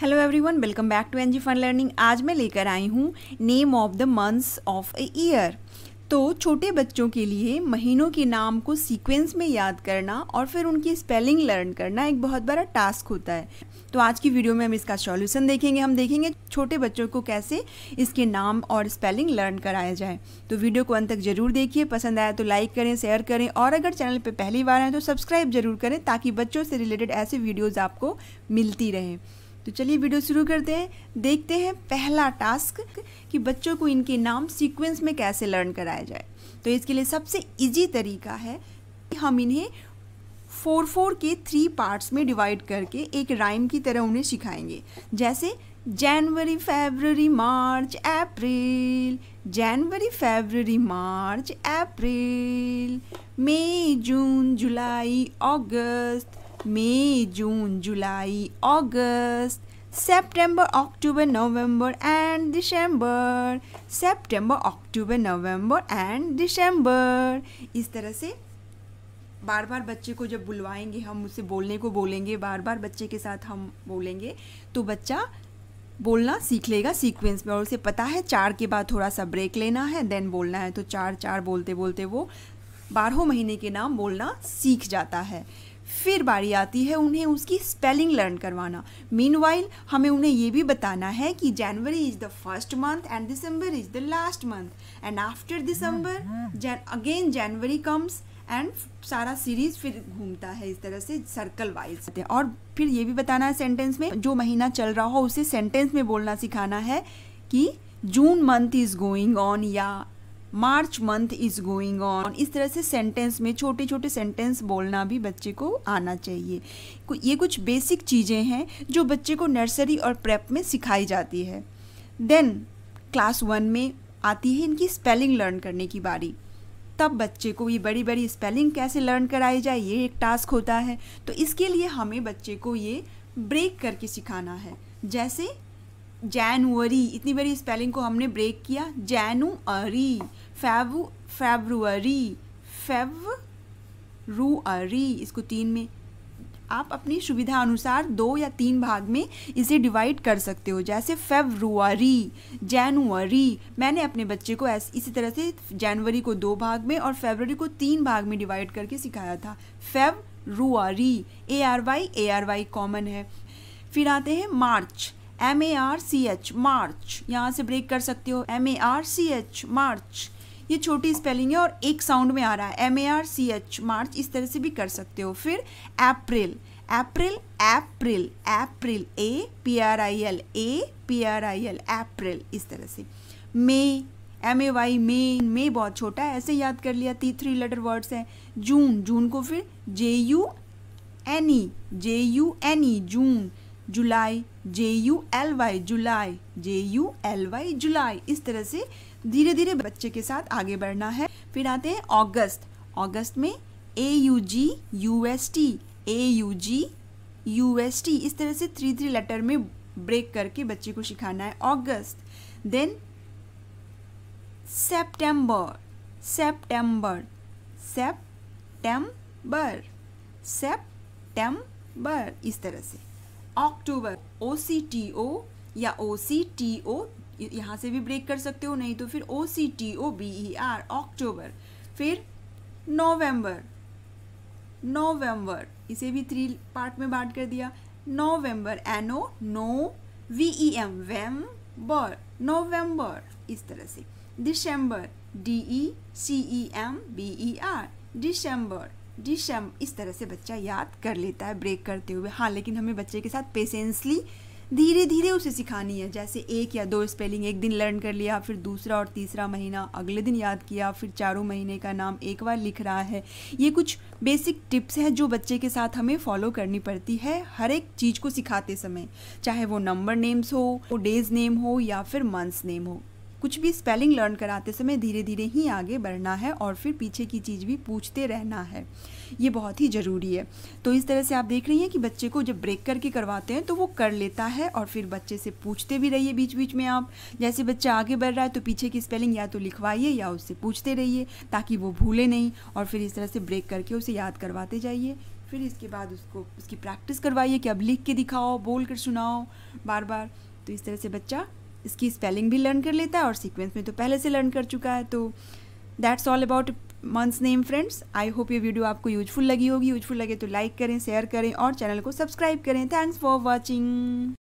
hello everyone welcome back to NG fun learning आज मैं लेकर आई हूँ name of the months of a year तो छोटे बच्चों के लिए महीनों के नाम को सीक्वेंस में याद करना और फिर उनकी स्पेलिंग लर्न करना एक बहुत बड़ा टास्क होता है तो आज की वीडियो में हम इसका सॉल्यूशन देखेंगे हम देखेंगे छोटे बच्चों को कैसे इसके नाम और स्पेलिंग लर्न कराया जाए तो वीडियो को अंत तक जरूर देखिए पसंद आया तो लाइक करें शेयर करें और अगर चैनल पर पहली बार आए तो सब्सक्राइब जरूर करें ताकि बच्चों से रिलेटेड ऐसे वीडियोज़ आपको मिलती रहें तो चलिए वीडियो शुरू करते हैं देखते हैं पहला टास्क कि बच्चों को इनके नाम सीक्वेंस में कैसे लर्न कराया जाए तो इसके लिए सबसे इजी तरीका है कि हम इन्हें फोर फोर के थ्री पार्ट्स में डिवाइड करके एक राइम की तरह उन्हें सिखाएंगे जैसे January February March April January February March April May June July August May June July August September October November and December September October November and December इस तरह से बार बार बच्चे को जब बुलवाएंगे हम उसे बोलने को बोलेंगे बार बार बच्चे के साथ हम बोलेंगे तो बच्चा बोलना सीख लेगा सीक्वेंस में और उसे पता है चार के बाद थोड़ा सा ब्रेक लेना है देन बोलना है तो चार चार बोलते बोलते वो बारहों महीने के नाम बोलना सीख जाता है फिर बारी आती है उन्हें उसकी स्पेलिंग लर्न करवाना मीन हमें उन्हें ये भी बताना है कि January is the first month and December is the last month and after December again January comes and सारा सीरीज फिर घूमता है इस तरह से सर्कल वाइज और फिर ये भी बताना है सेंटेंस में जो महीना चल रहा हो उसे सेंटेंस में बोलना सिखाना है कि June month is going on या March month is going on इस तरह से सेंटेंस में छोटे छोटे सेंटेंस बोलना भी बच्चे को आना चाहिए ये कुछ बेसिक चीज़ें हैं जो बच्चे को नर्सरी और प्रेप में सिखाई जाती है देन क्लास वन में आती है इनकी स्पेलिंग लर्न करने की बारी तब बच्चे को ये बड़ी बड़ी स्पेलिंग कैसे लर्न कराई जाए ये एक टास्क होता है तो इसके लिए हमें बच्चे को ये ब्रेक करके सिखाना है जैसे जनवरी इतनी बड़ी स्पेलिंग को हमने ब्रेक किया जैनुअरी फेव फेबरुअरी फेव रू अरी इसको तीन में आप अपनी सुविधा अनुसार दो या तीन भाग में इसे डिवाइड कर सकते हो जैसे फेबरुअरी जनवरी मैंने अपने बच्चे को ऐसे इसी तरह से जनवरी को दो भाग में और फेबररी को तीन भाग में डिवाइड करके सिखाया था February A R Y A R Y common है फिर आते हैं March M A R C H March यहाँ से ब्रेक कर सकते हो M A R C H March ये छोटी स्पेलिंग है और एक साउंड में आ रहा है M A R C H March इस तरह से भी कर सकते हो फिर April April April April A P R I L A P R I L April इस तरह से मे एम ए वाई मे मे बहुत छोटा है ऐसे याद कर लिया ती थ्री लेटर वर्ड्स हैं जून जून को फिर J U N E J U N E June July J U L Y July J U L Y July इस तरह से धीरे धीरे बच्चे के साथ आगे बढ़ना है फिर आते हैं अगस्त अगस्त में A U G U S T A U G U S T इस तरह से थ्री थ्री लेटर में ब्रेक करके बच्चे को सिखाना है August then September September September September इस तरह से ऑक्टोबर ओ सी टी ओ या ओ सी टी ओ यहाँ से भी ब्रेक कर सकते हो नहीं तो फिर O C T O B E R October फिर नवंबर नवंबर इसे भी थ्री पार्ट में बांट कर दिया November N O no V E M vember November इस तरह से December D E C E M B E R December डिश हम इस तरह से बच्चा याद कर लेता है ब्रेक करते हुए हाँ लेकिन हमें बच्चे के साथ पेशेंसली धीरे धीरे उसे सिखानी है जैसे एक या दो स्पेलिंग एक दिन लर्न कर लिया फिर दूसरा और तीसरा महीना अगले दिन याद किया फिर चारों महीने का नाम एक बार लिख रहा है ये कुछ बेसिक टिप्स हैं जो बच्चे के साथ हमें फॉलो करनी पड़ती है हर एक चीज़ को सिखाते समय चाहे वो नंबर नेम्स हो वो डेज नेम हो या फिर मंथ्स नेम हो कुछ भी स्पेलिंग लर्न कराते समय धीरे धीरे ही आगे बढ़ना है और फिर पीछे की चीज़ भी पूछते रहना है ये बहुत ही ज़रूरी है तो इस तरह से आप देख रही हैं कि बच्चे को जब ब्रेक करके करवाते हैं तो वो कर लेता है और फिर बच्चे से पूछते भी रहिए बीच बीच में आप जैसे बच्चा आगे बढ़ रहा है तो पीछे की स्पेलिंग या तो लिखवाइए या उससे पूछते रहिए ताकि वो भूले नहीं और फिर इस तरह से ब्रेक करके उसे याद करवाते जाइए फिर इसके बाद उसको उसकी प्रैक्टिस करवाइए कि अब लिख के दिखाओ बोल कर सुनाओ बार बार तो इस तरह से बच्चा इसकी स्पेलिंग भी लर्न कर लेता है और सीक्वेंस में तो पहले से लर्न कर चुका है तो that's all about months name friends I hope ये वीडियो आपको यूजफुल लगी होगी यूजफुल लगे तो लाइक करें शेयर करें और चैनल को सब्सक्राइब करें थैंक्स फॉर वॉचिंग